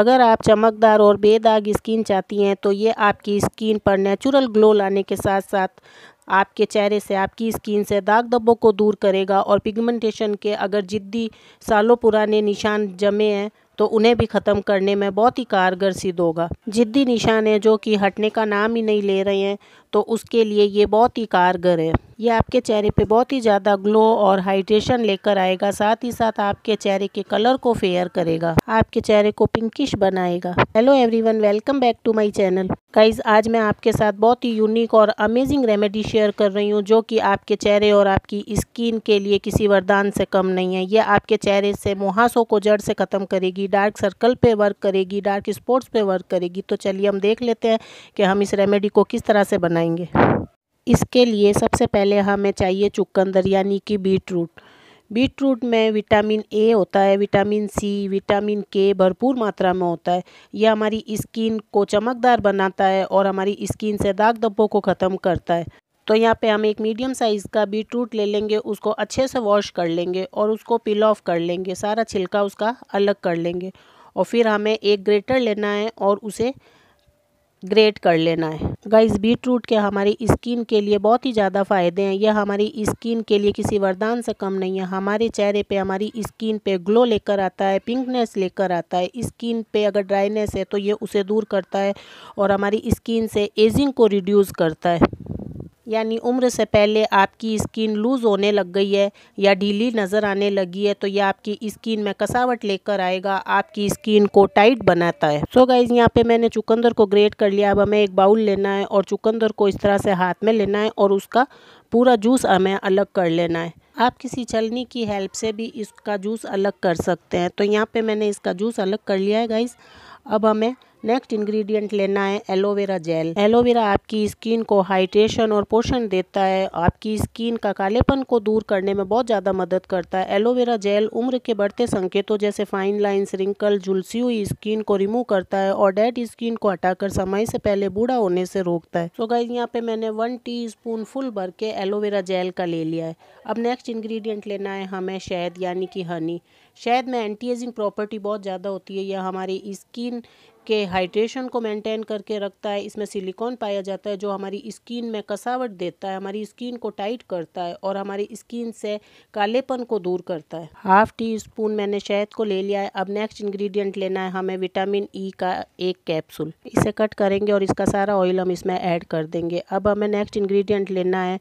अगर आप चमकदार और बेदाग स्किन चाहती हैं तो ये आपकी स्किन पर नेचुरल ग्लो लाने के साथ साथ आपके चेहरे से आपकी स्किन से दाग धब्बों को दूर करेगा और पिगमेंटेशन के अगर जिद्दी सालों पुराने निशान जमे हैं तो उन्हें भी ख़त्म करने में बहुत ही कारगर सिद्ध होगा जिद्दी निशान है जो कि हटने का नाम ही नहीं ले रहे हैं तो उसके लिए ये बहुत ही कारगर है ये आपके चेहरे पे बहुत ही ज़्यादा ग्लो और हाइड्रेशन लेकर आएगा साथ ही साथ आपके चेहरे के कलर को फेयर करेगा आपके चेहरे को पिंकिश बनाएगा hello everyone welcome back to my channel guys आज मैं आपके साथ बहुत ही यूनिक और अमेजिंग रेमेडी शेयर कर रही हूँ जो कि आपके चेहरे और आपकी स्किन के लिए किसी वरदान से कम नहीं है ये आपके चेहरे से मुहासों को जड़ से ख़त्म करेगी डार्क सर्कल पे वर्क करेगी डार्क स्पॉट्स पे वर्क करेगी तो चलिए हम देख लेते हैं कि हम इस रेमेडी को किस तरह से बनाएंगे इसके लिए सबसे पहले हमें चाहिए चुकंदर यानी कि बीट रूट बीट रूट में विटामिन ए होता है विटामिन सी विटामिन के भरपूर मात्रा में होता है यह हमारी स्किन को चमकदार बनाता है और हमारी स्किन से दाग धब्बों को ख़त्म करता है तो यहाँ पे हम एक मीडियम साइज़ का बीट रूट ले लेंगे उसको अच्छे से वॉश कर लेंगे और उसको पिल ऑफ कर लेंगे सारा छिलका उसका अलग कर लेंगे और फिर हमें एक ग्रेटर लेना है और उसे ग्रेट कर लेना है गाइस बीट रूट के हमारी स्किन के लिए बहुत ही ज़्यादा फ़ायदे हैं यह हमारी स्किन के लिए किसी वरदान से कम नहीं है हमारे चेहरे पे हमारी स्किन पे ग्लो लेकर आता है पिंकनेस लेकर आता है स्किन पे अगर ड्राइनेस है तो ये उसे दूर करता है और हमारी स्किन से एजिंग को रिड्यूस करता है यानी उम्र से पहले आपकी स्किन लूज़ होने लग गई है या ढीली नज़र आने लगी है तो यह आपकी स्किन में कसावट लेकर आएगा आपकी स्किन को टाइट बनाता है सो so गाइज़ यहाँ पे मैंने चुकंदर को ग्रेट कर लिया अब हमें एक बाउल लेना है और चुकंदर को इस तरह से हाथ में लेना है और उसका पूरा जूस हमें अलग कर लेना है आप किसी छलनी की हेल्प से भी इसका जूस अलग कर सकते हैं तो यहाँ पर मैंने इसका जूस अलग कर लिया है गाइज़ अब हमें नेक्स्ट इंग्रेडिएंट लेना है एलोवेरा जेल एलोवेरा आपकी स्किन को हाइड्रेशन और पोषण देता है आपकी स्किन का कालेपन को दूर करने में बहुत ज़्यादा मदद करता है एलोवेरा जेल उम्र के बढ़ते संकेतों जैसे फाइन लाइन रिंकल झुलसी हुई स्किन को रिमूव करता है और डेड स्किन को हटाकर समय से पहले बूढ़ा होने से रोकता है तो गाइज यहाँ पे मैंने वन टी स्पून फुल भर के एलोवेरा जेल का ले लिया है अब नेक्स्ट इन्ग्रीडियंट लेना है हमें शहद यानी कि हनी शहद में एंटी एजिंग प्रॉपर्टी बहुत ज़्यादा होती है यह हमारी स्किन के हाइड्रेशन को मेंटेन करके रखता है इसमें सिलिकॉन पाया जाता है जो हमारी स्किन में कसावट देता है हमारी स्किन को टाइट करता है और हमारी स्किन से कालेपन को दूर करता है हाफ टी स्पून मैंने शहद को ले लिया है अब नेक्स्ट इंग्रेडिएंट लेना है हमें विटामिन ई e का एक कैप्सूल इसे कट करेंगे और इसका सारा ऑयल हम इसमें ऐड कर देंगे अब हमें नेक्स्ट इन्ग्रीडियंट लेना है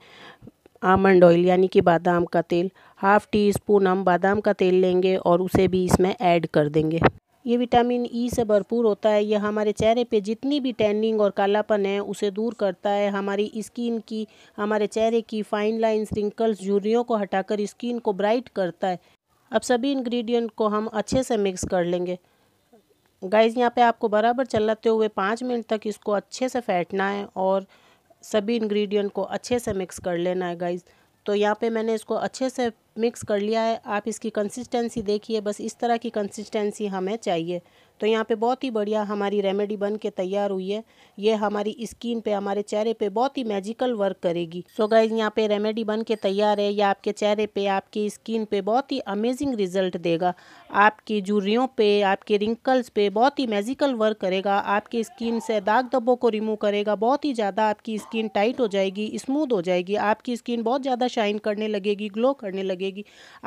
आमंड ऑयल यानी कि बादाम का तेल हाफ़ टी स्पून हम बादाम का तेल लेंगे और उसे भी इसमें ऐड कर देंगे ये विटामिन ई e से भरपूर होता है यह हमारे चेहरे पे जितनी भी टैनिंग और कालापन है उसे दूर करता है हमारी स्किन की हमारे चेहरे की फाइन लाइन रिंकल्स झुर्रियों को हटाकर स्किन को ब्राइट करता है अब सभी इंग्रेडिएंट को हम अच्छे से मिक्स कर लेंगे गाइज यहाँ पे आपको बराबर चलाते हुए पाँच मिनट तक इसको अच्छे से फैटना है और सभी इन्ग्रीडियंट को अच्छे से मिक्स कर लेना है गाइज़ तो यहाँ पे मैंने इसको अच्छे से मिक्स कर लिया है आप इसकी कंसिस्टेंसी देखिए बस इस तरह की कंसिस्टेंसी हमें चाहिए तो यहाँ पे बहुत ही बढ़िया हमारी रेमेडी बन के तैयार हुई है ये हमारी स्किन पे हमारे चेहरे पे बहुत ही मैजिकल वर्क करेगी सो गाइज यहाँ पे रेमेडी बन के तैयार है ये आपके चेहरे पे आपकी स्किन पे बहुत ही अमेजिंग रिजल्ट देगा आपकी जूरियों पे आपके रिंकल्स पे बहुत ही मैजिकल वर्क करेगा आपकी स्किन से दाग धब्बों को रिमूव करेगा बहुत ही ज़्यादा आपकी स्किन टाइट हो जाएगी स्मूद हो जाएगी आपकी स्किन बहुत ज़्यादा शाइन करने लगेगी ग्लो करने लगेगी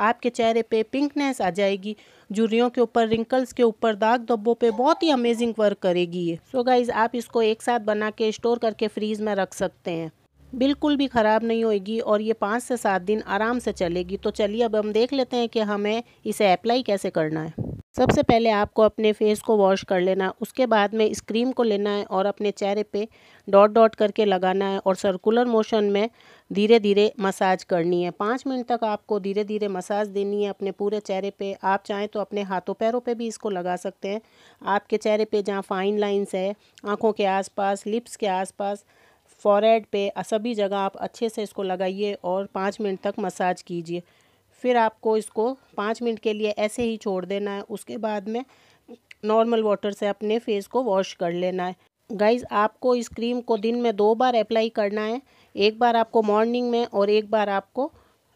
आपके चेहरे पे पिंकनेस आ जाएगी जूरियों के ऊपर रिंकल्स के ऊपर दाग धब्बों डब्बों पे बहुत ही अमेजिंग वर्क करेगी ये सो गाइज़ आप इसको एक साथ बना के स्टोर करके फ्रीज़ में रख सकते हैं बिल्कुल भी ख़राब नहीं होएगी और ये पाँच से सात दिन आराम से चलेगी तो चलिए अब हम देख लेते हैं कि हमें इसे अप्लाई कैसे करना है सबसे पहले आपको अपने फेस को वॉश कर लेना है उसके बाद में इस क्रीम को लेना है और अपने चेहरे पे डॉट डॉट करके लगाना है और सर्कुलर मोशन में धीरे धीरे मसाज करनी है पाँच मिनट तक आपको धीरे धीरे मसाज देनी है अपने पूरे चेहरे पे आप चाहें तो अपने हाथों पैरों पे भी इसको लगा सकते हैं आपके चेहरे पर जहाँ फाइन लाइन्स है आँखों के आसपास लिप्स के आसपास फॉरहेड पे सभी जगह आप अच्छे से इसको लगाइए और पाँच मिनट तक मसाज कीजिए फिर आपको इसको पाँच मिनट के लिए ऐसे ही छोड़ देना है उसके बाद में नॉर्मल वाटर से अपने फेस को वॉश कर लेना है गाइज आपको इस क्रीम को दिन में दो बार अप्लाई करना है एक बार आपको मॉर्निंग में और एक बार आपको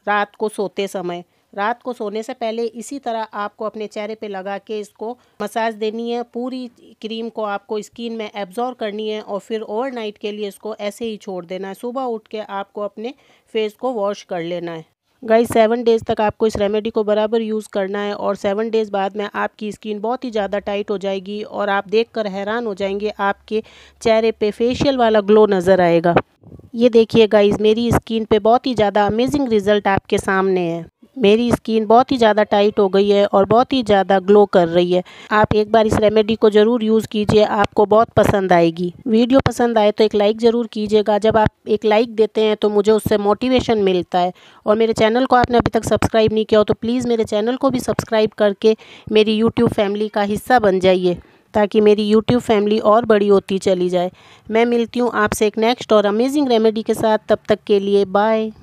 रात को सोते समय रात को सोने से पहले इसी तरह आपको अपने चेहरे पे लगा के इसको मसाज देनी है पूरी क्रीम को आपको स्किन में एब्जॉर्व करनी है और फिर ओवरनाइट के लिए इसको ऐसे ही छोड़ देना है सुबह उठ के आपको अपने फेस को वॉश कर लेना है गाइस सेवन डेज़ तक आपको इस रेमेडी को बराबर यूज़ करना है और सेवन डेज़ बाद में आपकी स्किन बहुत ही ज़्यादा टाइट हो जाएगी और आप देखकर हैरान हो जाएंगे आपके चेहरे पे फेशियल वाला ग्लो नज़र आएगा ये देखिए गाइस मेरी स्किन पे बहुत ही ज़्यादा अमेजिंग रिज़ल्ट आपके सामने है मेरी स्किन बहुत ही ज़्यादा टाइट हो गई है और बहुत ही ज़्यादा ग्लो कर रही है आप एक बार इस रेमेडी को ज़रूर यूज़ कीजिए आपको बहुत पसंद आएगी वीडियो पसंद आए तो एक लाइक ज़रूर कीजिएगा जब आप एक लाइक देते हैं तो मुझे उससे मोटिवेशन मिलता है और मेरे चैनल को आपने अभी तक सब्सक्राइब नहीं किया हो तो प्लीज़ मेरे चैनल को भी सब्सक्राइब करके मेरी यूट्यूब फैमिली का हिस्सा बन जाइए ताकि मेरी YouTube फैमिली और बड़ी होती चली जाए मैं मिलती हूँ आपसे एक नेक्स्ट और अमेजिंग रेमेडी के साथ तब तक के लिए बाय